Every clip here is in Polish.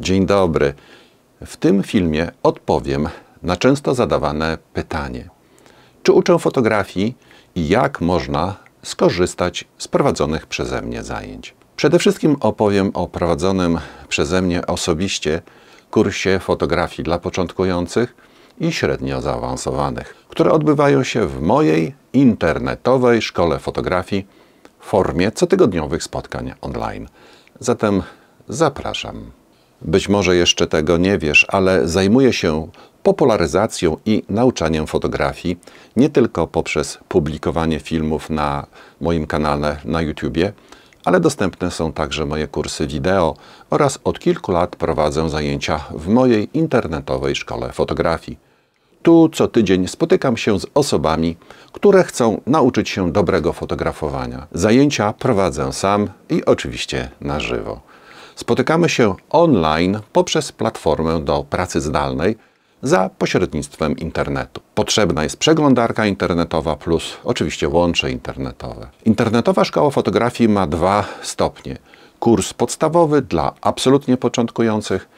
Dzień dobry. W tym filmie odpowiem na często zadawane pytanie: czy uczę fotografii i jak można skorzystać z prowadzonych przeze mnie zajęć? Przede wszystkim opowiem o prowadzonym przeze mnie osobiście kursie fotografii dla początkujących i średnio zaawansowanych, które odbywają się w mojej internetowej szkole fotografii w formie cotygodniowych spotkań online. Zatem zapraszam. Być może jeszcze tego nie wiesz, ale zajmuję się popularyzacją i nauczaniem fotografii nie tylko poprzez publikowanie filmów na moim kanale na YouTubie, ale dostępne są także moje kursy wideo oraz od kilku lat prowadzę zajęcia w mojej internetowej szkole fotografii. Tu co tydzień spotykam się z osobami, które chcą nauczyć się dobrego fotografowania. Zajęcia prowadzę sam i oczywiście na żywo. Spotykamy się online poprzez platformę do pracy zdalnej za pośrednictwem internetu. Potrzebna jest przeglądarka internetowa plus oczywiście łącze internetowe. Internetowa szkoła fotografii ma dwa stopnie. Kurs podstawowy dla absolutnie początkujących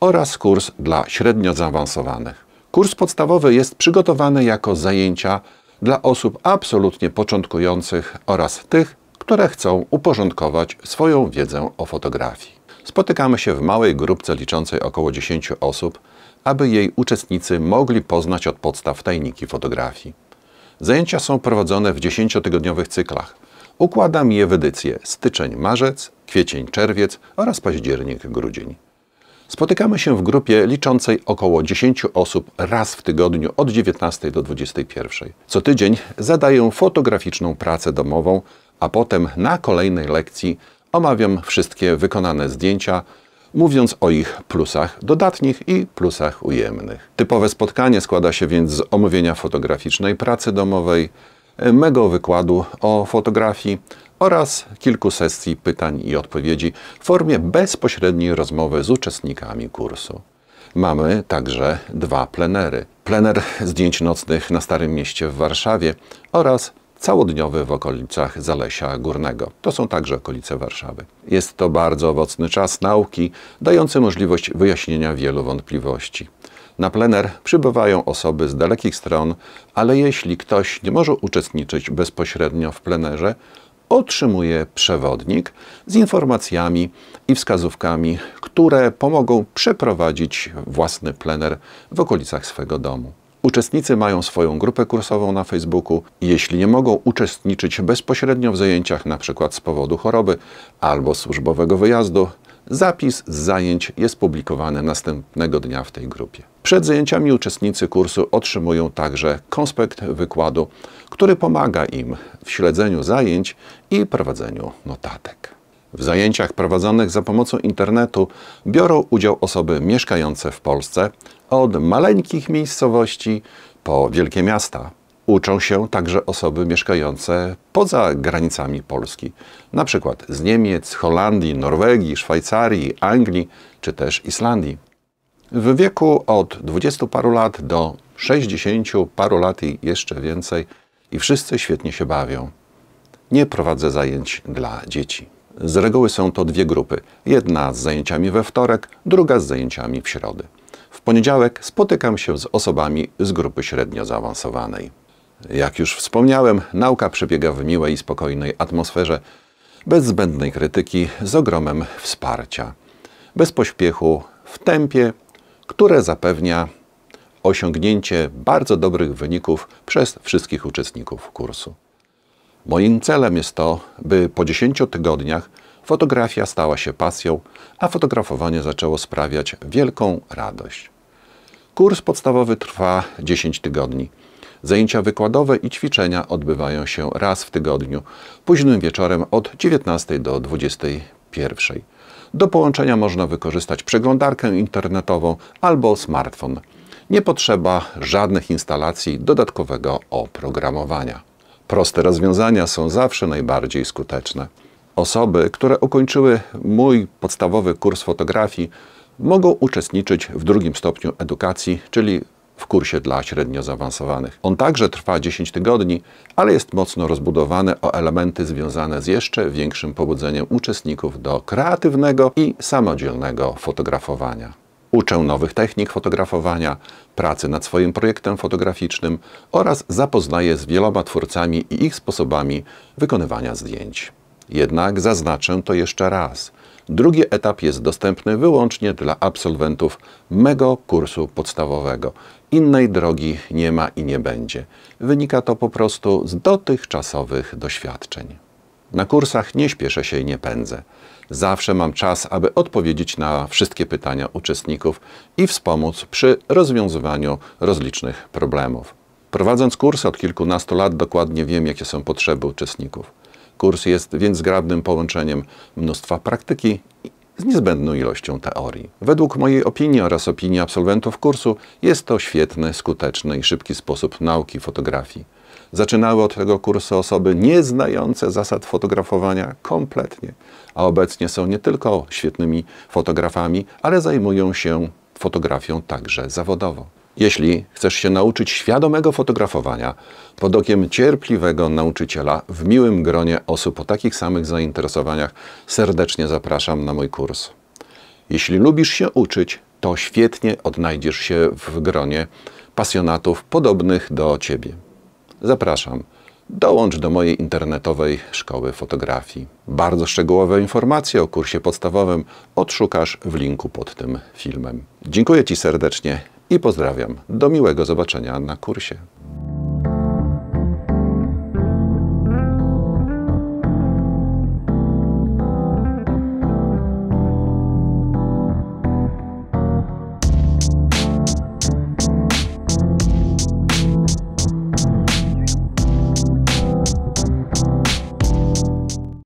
oraz kurs dla średnio zaawansowanych. Kurs podstawowy jest przygotowany jako zajęcia dla osób absolutnie początkujących oraz tych, które chcą uporządkować swoją wiedzę o fotografii spotykamy się w małej grupce liczącej około 10 osób, aby jej uczestnicy mogli poznać od podstaw tajniki fotografii. Zajęcia są prowadzone w 10-tygodniowych cyklach. Układam je w edycje styczeń-marzec, kwiecień-czerwiec oraz październik-grudzień. Spotykamy się w grupie liczącej około 10 osób raz w tygodniu od 19 do 21. Co tydzień zadaję fotograficzną pracę domową, a potem na kolejnej lekcji Omawiam wszystkie wykonane zdjęcia, mówiąc o ich plusach dodatnich i plusach ujemnych. Typowe spotkanie składa się więc z omówienia fotograficznej pracy domowej, mego wykładu o fotografii oraz kilku sesji pytań i odpowiedzi w formie bezpośredniej rozmowy z uczestnikami kursu. Mamy także dwa plenery. Plener zdjęć nocnych na Starym Mieście w Warszawie oraz całodniowy w okolicach Zalesia Górnego. To są także okolice Warszawy. Jest to bardzo owocny czas nauki, dający możliwość wyjaśnienia wielu wątpliwości. Na plener przybywają osoby z dalekich stron, ale jeśli ktoś nie może uczestniczyć bezpośrednio w plenerze, otrzymuje przewodnik z informacjami i wskazówkami, które pomogą przeprowadzić własny plener w okolicach swego domu. Uczestnicy mają swoją grupę kursową na Facebooku. Jeśli nie mogą uczestniczyć bezpośrednio w zajęciach, np. z powodu choroby albo służbowego wyjazdu, zapis zajęć jest publikowany następnego dnia w tej grupie. Przed zajęciami uczestnicy kursu otrzymują także konspekt wykładu, który pomaga im w śledzeniu zajęć i prowadzeniu notatek. W zajęciach prowadzonych za pomocą internetu biorą udział osoby mieszkające w Polsce od maleńkich miejscowości po wielkie miasta. Uczą się także osoby mieszkające poza granicami Polski, na przykład z Niemiec, Holandii, Norwegii, Szwajcarii, Anglii czy też Islandii. W wieku od 20 paru lat do 60 paru lat i jeszcze więcej i wszyscy świetnie się bawią. Nie prowadzę zajęć dla dzieci. Z reguły są to dwie grupy. Jedna z zajęciami we wtorek, druga z zajęciami w środę. W poniedziałek spotykam się z osobami z grupy średnio zaawansowanej. Jak już wspomniałem, nauka przebiega w miłej i spokojnej atmosferze, bez zbędnej krytyki, z ogromem wsparcia. Bez pośpiechu, w tempie, które zapewnia osiągnięcie bardzo dobrych wyników przez wszystkich uczestników kursu. Moim celem jest to, by po 10 tygodniach fotografia stała się pasją, a fotografowanie zaczęło sprawiać wielką radość. Kurs podstawowy trwa 10 tygodni. Zajęcia wykładowe i ćwiczenia odbywają się raz w tygodniu, późnym wieczorem od 19 do 21. Do połączenia można wykorzystać przeglądarkę internetową albo smartfon. Nie potrzeba żadnych instalacji dodatkowego oprogramowania. Proste rozwiązania są zawsze najbardziej skuteczne. Osoby, które ukończyły mój podstawowy kurs fotografii, mogą uczestniczyć w drugim stopniu edukacji, czyli w kursie dla średnio zaawansowanych. On także trwa 10 tygodni, ale jest mocno rozbudowany o elementy związane z jeszcze większym pobudzeniem uczestników do kreatywnego i samodzielnego fotografowania. Uczę nowych technik fotografowania, pracy nad swoim projektem fotograficznym oraz zapoznaję z wieloma twórcami i ich sposobami wykonywania zdjęć. Jednak zaznaczę to jeszcze raz. Drugi etap jest dostępny wyłącznie dla absolwentów mego kursu podstawowego. Innej drogi nie ma i nie będzie. Wynika to po prostu z dotychczasowych doświadczeń. Na kursach nie śpieszę się i nie pędzę. Zawsze mam czas, aby odpowiedzieć na wszystkie pytania uczestników i wspomóc przy rozwiązywaniu rozlicznych problemów. Prowadząc kurs od kilkunastu lat dokładnie wiem, jakie są potrzeby uczestników. Kurs jest więc zgrabnym połączeniem mnóstwa praktyki z niezbędną ilością teorii. Według mojej opinii oraz opinii absolwentów kursu jest to świetny, skuteczny i szybki sposób nauki fotografii. Zaczynały od tego kursu osoby nieznające zasad fotografowania kompletnie, a obecnie są nie tylko świetnymi fotografami, ale zajmują się fotografią także zawodowo. Jeśli chcesz się nauczyć świadomego fotografowania pod okiem cierpliwego nauczyciela w miłym gronie osób o takich samych zainteresowaniach, serdecznie zapraszam na mój kurs. Jeśli lubisz się uczyć, to świetnie odnajdziesz się w gronie pasjonatów podobnych do Ciebie. Zapraszam. Dołącz do mojej internetowej szkoły fotografii. Bardzo szczegółowe informacje o kursie podstawowym odszukasz w linku pod tym filmem. Dziękuję Ci serdecznie i pozdrawiam. Do miłego zobaczenia na kursie.